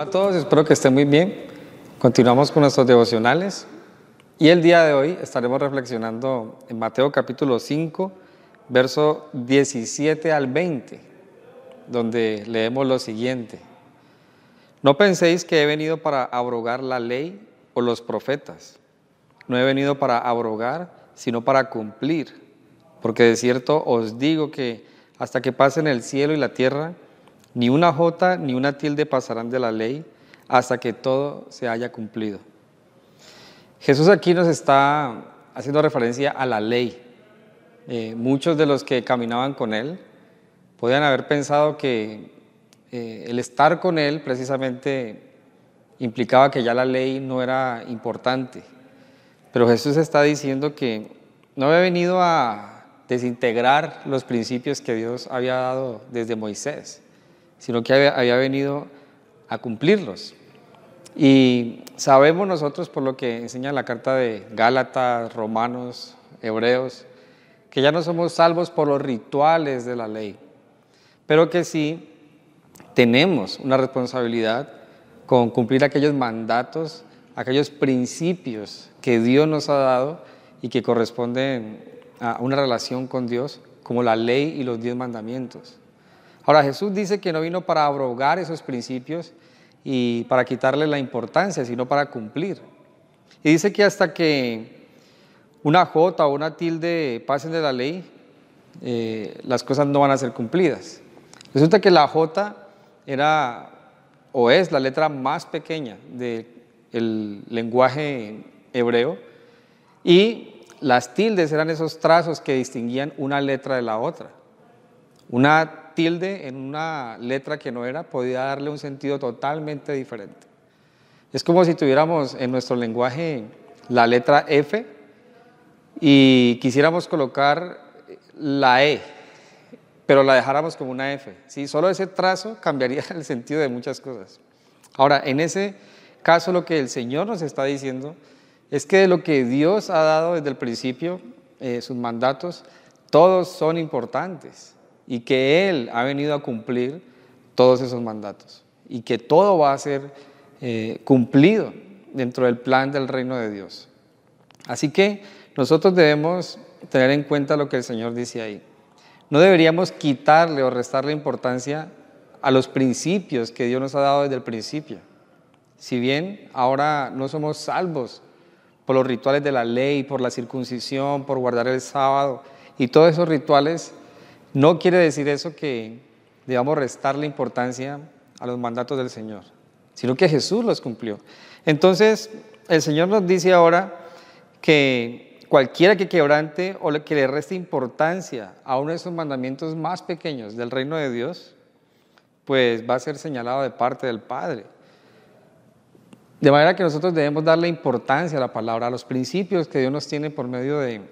Hola a todos, espero que estén muy bien. Continuamos con nuestros devocionales y el día de hoy estaremos reflexionando en Mateo capítulo 5, verso 17 al 20, donde leemos lo siguiente. No penséis que he venido para abrogar la ley o los profetas. No he venido para abrogar, sino para cumplir, porque de cierto os digo que hasta que pasen el cielo y la tierra, ni una jota ni una tilde pasarán de la ley hasta que todo se haya cumplido. Jesús aquí nos está haciendo referencia a la ley. Eh, muchos de los que caminaban con él podían haber pensado que eh, el estar con él precisamente implicaba que ya la ley no era importante. Pero Jesús está diciendo que no había venido a desintegrar los principios que Dios había dado desde Moisés, sino que había, venido a cumplirlos. Y sabemos nosotros, por lo que enseña la carta de Gálatas, Romanos, Hebreos, que ya no somos salvos por los rituales de la ley, pero que sí tenemos una responsabilidad con cumplir aquellos mandatos, aquellos principios que Dios nos ha dado y que corresponden a una relación con Dios, como la ley y los diez mandamientos. Ahora Jesús dice que no vino para abrogar esos principios y para quitarle la importancia, sino para cumplir. Y dice que hasta que una jota o una tilde pasen de la ley, eh, las cosas no van a ser cumplidas. Resulta que la J era o es la letra más pequeña del lenguaje hebreo y las tildes eran esos trazos que distinguían una letra de la otra. Una tilde en una letra que no era podía darle un sentido totalmente diferente. Es como si tuviéramos en nuestro lenguaje la letra F y quisiéramos colocar la E, pero la dejáramos como una F. ¿sí? Solo ese trazo cambiaría el sentido de muchas cosas. Ahora, en ese caso lo que el Señor nos está diciendo es que de lo que Dios ha dado desde el principio, eh, sus mandatos, todos son importantes y que Él ha venido a cumplir todos esos mandatos y que todo va a ser eh, cumplido dentro del plan del reino de Dios. Así que nosotros debemos tener en cuenta lo que el Señor dice ahí. No deberíamos quitarle o restarle importancia a los principios que Dios nos ha dado desde el principio. Si bien ahora no somos salvos por los rituales de la ley, por la circuncisión, por guardar el sábado y todos esos rituales no quiere decir eso que debamos restarle importancia a los mandatos del Señor, sino que Jesús los cumplió. Entonces, el Señor nos dice ahora que cualquiera que quebrante o que le reste importancia a uno de esos mandamientos más pequeños del reino de Dios, pues va a ser señalado de parte del Padre. De manera que nosotros debemos darle importancia a la palabra, a los principios que Dios nos tiene por medio de,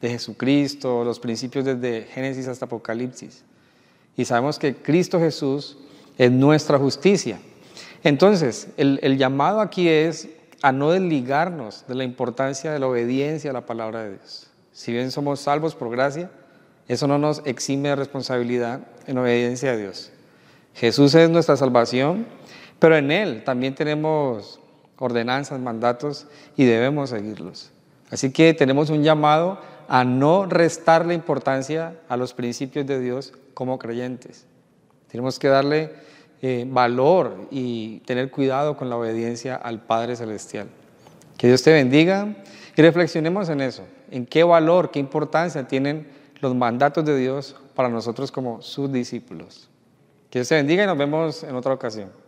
de Jesucristo, los principios desde Génesis hasta Apocalipsis. Y sabemos que Cristo Jesús es nuestra justicia. Entonces, el, llamado aquí es a no desligarnos de la importancia de la obediencia a la palabra de Dios. Si bien somos salvos por gracia, eso no nos exime de responsabilidad en obediencia a Dios. Jesús es nuestra salvación, pero en Él también tenemos ordenanzas, mandatos y debemos seguirlos. Así que tenemos un llamado a no restarle importancia a los principios de Dios como creyentes. Tenemos que darle eh, valor y tener cuidado con la obediencia al Padre Celestial. Que Dios te bendiga y reflexionemos en eso, en qué valor, qué importancia tienen los mandatos de Dios para nosotros como sus discípulos. Que Dios te bendiga y nos vemos en otra ocasión.